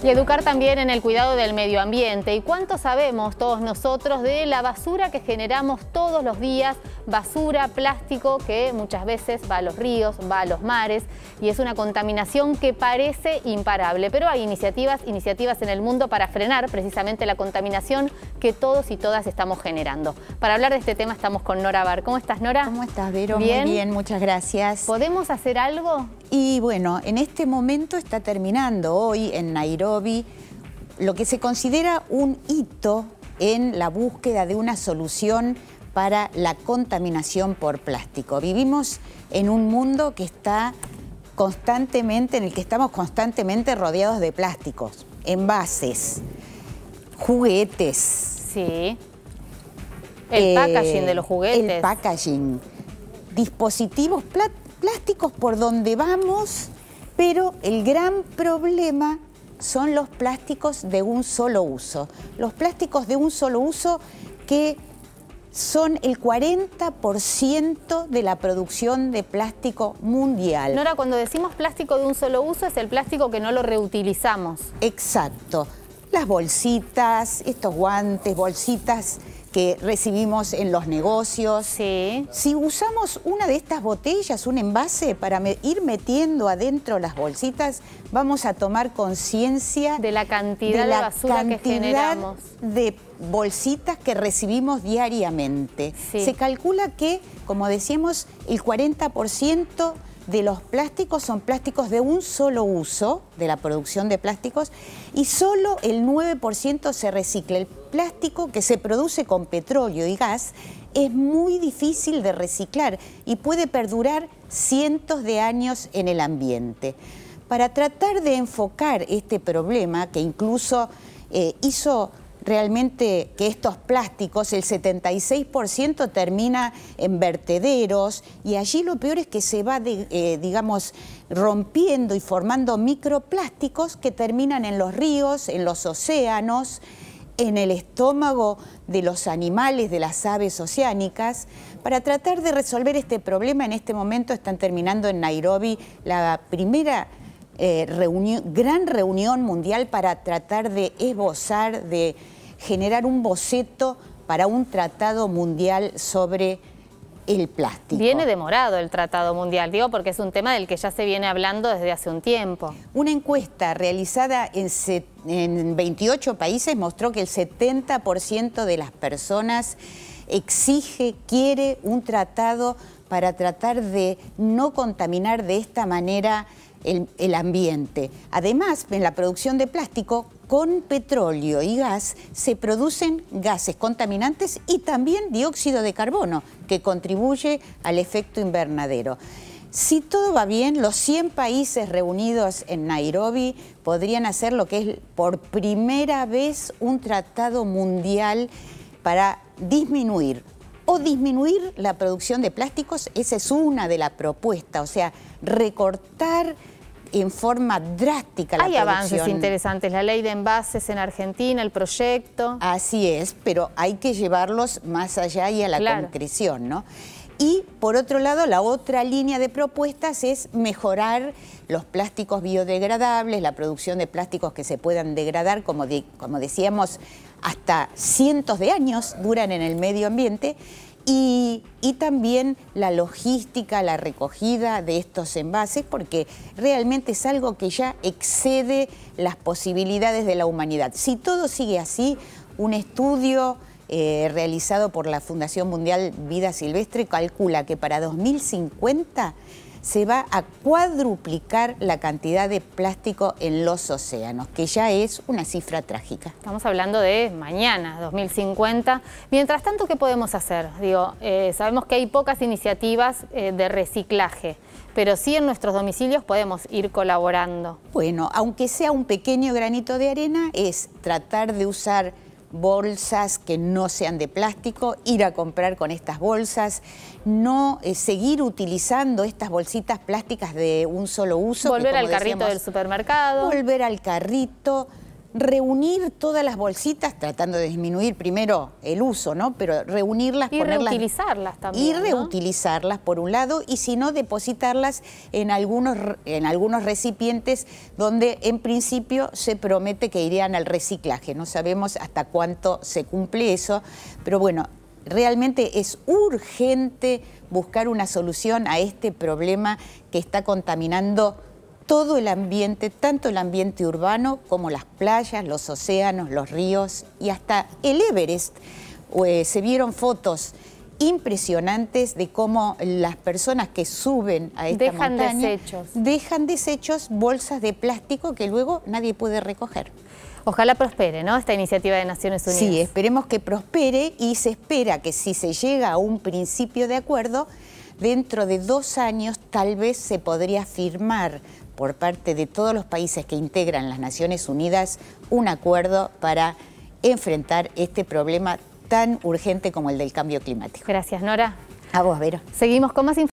Y educar también en el cuidado del medio ambiente. ¿Y cuánto sabemos todos nosotros de la basura que generamos todos los días? Basura, plástico que muchas veces va a los ríos, va a los mares y es una contaminación que parece imparable. Pero hay iniciativas, iniciativas en el mundo para frenar precisamente la contaminación que todos y todas estamos generando. Para hablar de este tema estamos con Nora Bar. ¿Cómo estás, Nora? ¿Cómo estás, Vero? ¿Bien? Muy bien, muchas gracias. ¿Podemos hacer algo? Y bueno, en este momento está terminando hoy en Nairobi lo que se considera un hito en la búsqueda de una solución para la contaminación por plástico. Vivimos en un mundo que está constantemente, en el que estamos constantemente rodeados de plásticos, envases, juguetes. Sí. El packaging eh, de los juguetes. El packaging. Dispositivos plásticos por donde vamos, pero el gran problema son los plásticos de un solo uso. Los plásticos de un solo uso que son el 40% de la producción de plástico mundial. Nora, cuando decimos plástico de un solo uso es el plástico que no lo reutilizamos. Exacto. Las bolsitas, estos guantes, bolsitas que recibimos en los negocios. Si usamos una de estas botellas, un envase, para ir metiendo adentro las bolsitas, vamos a tomar conciencia de la cantidad de, basura que generamos. De bolsitas que recibimos diariamente. Se calcula que, como decíamos, el 40% de los plásticos son plásticos de un solo uso, de la producción de plásticos, y solo el 9% se recicla plástico que se produce con petróleo y gas es muy difícil de reciclar y puede perdurar cientos de años en el ambiente. Para tratar de enfocar este problema, que incluso eh, hizo realmente que estos plásticos, el 76% termina en vertederos y allí lo peor es que se va, eh, digamos, rompiendo y formando microplásticos que terminan en los ríos, en los océanos en el estómago de los animales, de las aves oceánicas, para tratar de resolver este problema. En este momento están terminando en Nairobi la primera eh, gran reunión mundial para tratar de esbozar, de generar un boceto para un tratado mundial sobre el plástico. Viene demorado el Tratado Mundial, digo, porque es un tema del que ya se viene hablando desde hace un tiempo. Una encuesta realizada en, 28 países mostró que el 70% de las personas exige, quiere un tratado para tratar de no contaminar de esta manera el, ambiente. Además, en la producción de plástico con petróleo y gas se producen gases contaminantes y también dióxido de carbono, que contribuye al efecto invernadero. Si todo va bien, los 100 países reunidos en Nairobi podrían hacer lo que es por primera vez un tratado mundial para disminuir o disminuir la producción de plásticos, esa es una de las propuestas, o sea, recortar en forma drástica la Hay avances interesantes, la ley de envases en Argentina, el proyecto. Así es, pero hay que llevarlos más allá y a la concreción, ¿no? Y por otro lado, la otra línea de propuestas es mejorar los plásticos biodegradables, la producción de plásticos que se puedan degradar, como, como decíamos, hasta cientos de años duran en el medio ambiente y, también la logística, la recogida de estos envases, porque realmente es algo que ya excede las posibilidades de la humanidad. Si todo sigue así, un estudio eh, realizado por la Fundación Mundial Vida Silvestre calcula que para 2050 se va a cuadruplicar la cantidad de plástico en los océanos, que ya es una cifra trágica. Estamos hablando de mañana, 2050. Mientras tanto, ¿qué podemos hacer? Digo, eh, sabemos que hay pocas iniciativas eh, de reciclaje pero sí en nuestros domicilios podemos ir colaborando. Bueno, aunque sea un pequeño granito de arena, es tratar de usar bolsas que no sean de plástico, ir a comprar con estas bolsas, no eh, seguir utilizando estas bolsitas plásticas de un solo uso. Volver al carrito del supermercado. Volver al carrito reunir todas las bolsitas, tratando de disminuir primero el uso, ¿no? Pero reunirlas, y reutilizarlas también. Y reutilizarlas, por un lado, y si no, depositarlas en algunos, en algunos recipientes donde en principio se promete que irían al reciclaje. No sabemos hasta cuánto se cumple eso, pero bueno, realmente es urgente buscar una solución a este problema que está contaminando todo el ambiente, tanto el ambiente urbano como las playas, los océanos, los ríos y hasta el Everest. Eh, se vieron fotos impresionantes de cómo las personas que suben a esta dejan desechos. dejan desechos, bolsas de plástico que luego nadie puede recoger. Ojalá prospere, ¿no? Esta iniciativa de Naciones Unidas. Sí, esperemos que prospere y se espera que si se llega a un principio de acuerdo, dentro de dos años tal vez se podría firmar por parte de todos los países que integran las Naciones Unidas un acuerdo para enfrentar este problema tan urgente como el del cambio climático. Gracias, Nora. A vos, Vero. Seguimos con más información.